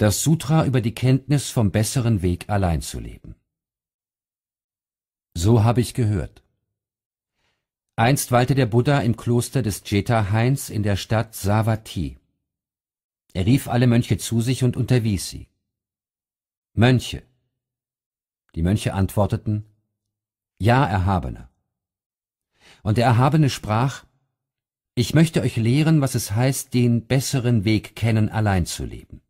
das Sutra über die Kenntnis vom besseren Weg allein zu leben. So habe ich gehört. Einst weilte der Buddha im Kloster des Jetha-Hains in der Stadt Savati. Er rief alle Mönche zu sich und unterwies sie. Mönche. Die Mönche antworteten, Ja, Erhabener. Und der Erhabene sprach, Ich möchte euch lehren, was es heißt, den besseren Weg kennen, allein zu leben.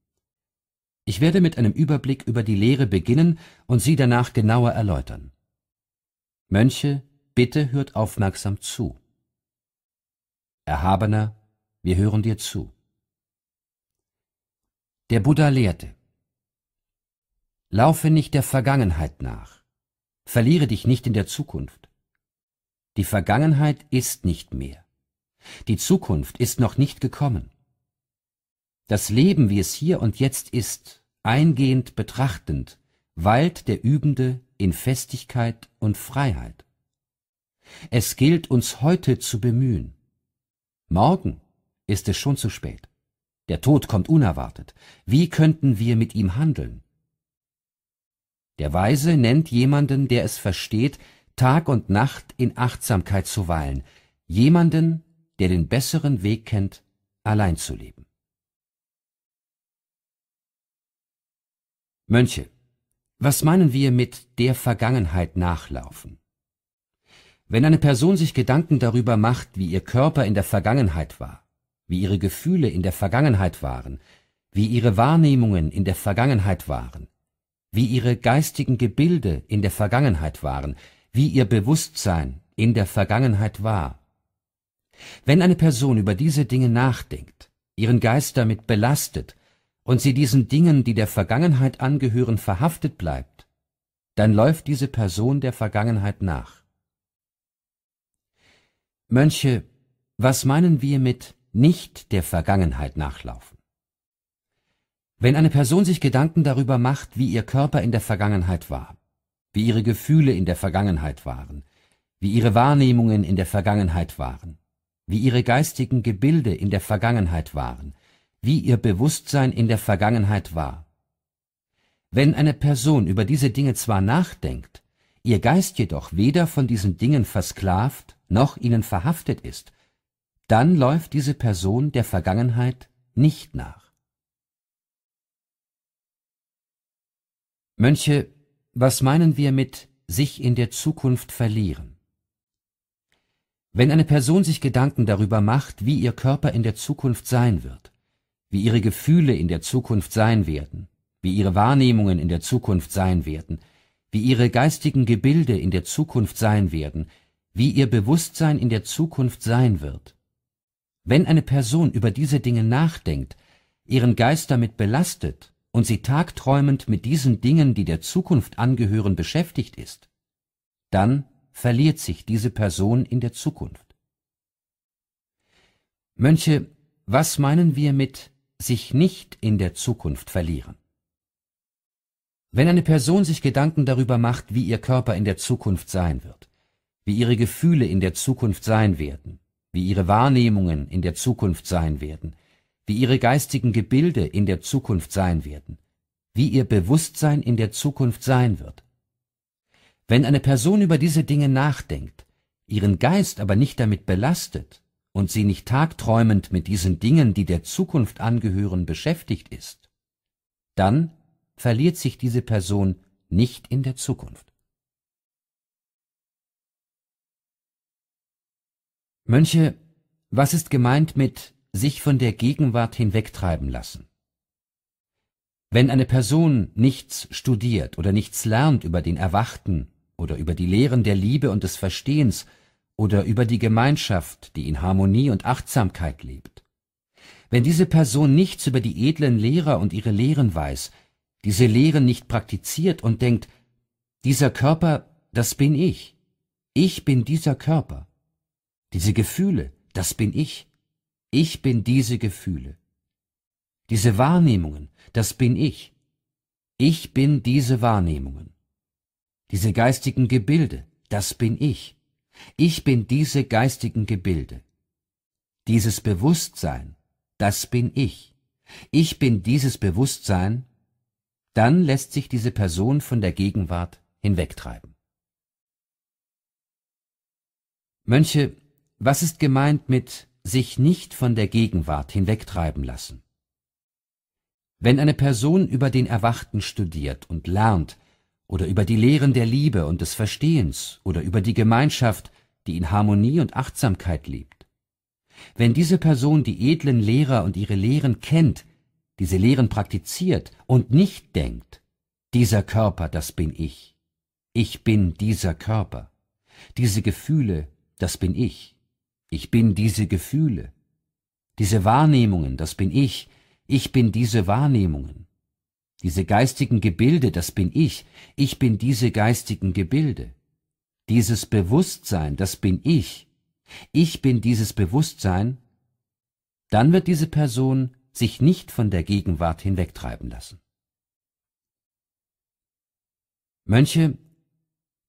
Ich werde mit einem Überblick über die Lehre beginnen und sie danach genauer erläutern. Mönche, bitte hört aufmerksam zu. Erhabener, wir hören dir zu. Der Buddha lehrte, Laufe nicht der Vergangenheit nach, verliere dich nicht in der Zukunft. Die Vergangenheit ist nicht mehr. Die Zukunft ist noch nicht gekommen das Leben, wie es hier und jetzt ist, eingehend betrachtend, weilt der Übende in Festigkeit und Freiheit. Es gilt, uns heute zu bemühen. Morgen ist es schon zu spät. Der Tod kommt unerwartet. Wie könnten wir mit ihm handeln? Der Weise nennt jemanden, der es versteht, Tag und Nacht in Achtsamkeit zu weilen, jemanden, der den besseren Weg kennt, allein zu leben. Mönche, was meinen wir mit der Vergangenheit nachlaufen? Wenn eine Person sich Gedanken darüber macht, wie ihr Körper in der Vergangenheit war, wie ihre Gefühle in der Vergangenheit waren, wie ihre Wahrnehmungen in der Vergangenheit waren, wie ihre geistigen Gebilde in der Vergangenheit waren, wie ihr Bewusstsein in der Vergangenheit war. Wenn eine Person über diese Dinge nachdenkt, ihren Geist damit belastet und sie diesen Dingen, die der Vergangenheit angehören, verhaftet bleibt, dann läuft diese Person der Vergangenheit nach. Mönche, was meinen wir mit nicht der Vergangenheit nachlaufen? Wenn eine Person sich Gedanken darüber macht, wie ihr Körper in der Vergangenheit war, wie ihre Gefühle in der Vergangenheit waren, wie ihre Wahrnehmungen in der Vergangenheit waren, wie ihre geistigen Gebilde in der Vergangenheit waren, wie ihr Bewusstsein in der Vergangenheit war. Wenn eine Person über diese Dinge zwar nachdenkt, ihr Geist jedoch weder von diesen Dingen versklavt noch ihnen verhaftet ist, dann läuft diese Person der Vergangenheit nicht nach. Mönche, was meinen wir mit sich in der Zukunft verlieren? Wenn eine Person sich Gedanken darüber macht, wie ihr Körper in der Zukunft sein wird, wie ihre Gefühle in der Zukunft sein werden, wie ihre Wahrnehmungen in der Zukunft sein werden, wie ihre geistigen Gebilde in der Zukunft sein werden, wie ihr Bewusstsein in der Zukunft sein wird. Wenn eine Person über diese Dinge nachdenkt, ihren Geist damit belastet und sie tagträumend mit diesen Dingen, die der Zukunft angehören, beschäftigt ist, dann verliert sich diese Person in der Zukunft. Mönche, was meinen wir mit sich nicht in der Zukunft verlieren. Wenn eine Person sich Gedanken darüber macht, wie ihr Körper in der Zukunft sein wird, wie ihre Gefühle in der Zukunft sein werden, wie ihre Wahrnehmungen in der Zukunft sein werden, wie ihre geistigen Gebilde in der Zukunft sein werden, wie ihr Bewusstsein in der Zukunft sein wird. Wenn eine Person über diese Dinge nachdenkt, ihren Geist aber nicht damit belastet, und sie nicht tagträumend mit diesen Dingen, die der Zukunft angehören, beschäftigt ist, dann verliert sich diese Person nicht in der Zukunft. Mönche, was ist gemeint mit sich von der Gegenwart hinwegtreiben lassen? Wenn eine Person nichts studiert oder nichts lernt über den Erwachten oder über die Lehren der Liebe und des Verstehens, oder über die Gemeinschaft, die in Harmonie und Achtsamkeit lebt. Wenn diese Person nichts über die edlen Lehrer und ihre Lehren weiß, diese Lehren nicht praktiziert und denkt, dieser Körper, das bin ich, ich bin dieser Körper, diese Gefühle, das bin ich, ich bin diese Gefühle, diese Wahrnehmungen, das bin ich, ich bin diese Wahrnehmungen, diese geistigen Gebilde, das bin ich, ich bin diese geistigen Gebilde. Dieses Bewusstsein, das bin ich. Ich bin dieses Bewusstsein, dann lässt sich diese Person von der Gegenwart hinwegtreiben. Mönche, was ist gemeint mit sich nicht von der Gegenwart hinwegtreiben lassen? Wenn eine Person über den Erwachten studiert und lernt, oder über die Lehren der Liebe und des Verstehens oder über die Gemeinschaft, die in Harmonie und Achtsamkeit lebt. Wenn diese Person die edlen Lehrer und ihre Lehren kennt, diese Lehren praktiziert und nicht denkt, dieser Körper, das bin ich. Ich bin dieser Körper. Diese Gefühle, das bin ich. Ich bin diese Gefühle. Diese Wahrnehmungen, das bin ich. Ich bin diese Wahrnehmungen. Diese geistigen Gebilde, das bin ich, ich bin diese geistigen Gebilde. Dieses Bewusstsein, das bin ich, ich bin dieses Bewusstsein, dann wird diese Person sich nicht von der Gegenwart hinwegtreiben lassen. Mönche,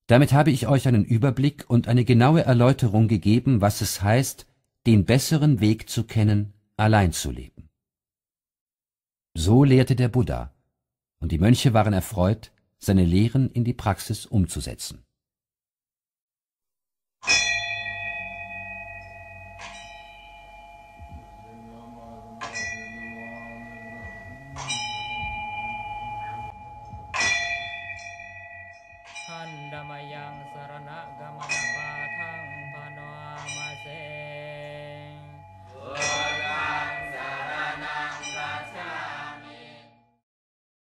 damit habe ich euch einen Überblick und eine genaue Erläuterung gegeben, was es heißt, den besseren Weg zu kennen, allein zu leben. So lehrte der Buddha, und die Mönche waren erfreut, seine Lehren in die Praxis umzusetzen. Handamayang sarana panoamase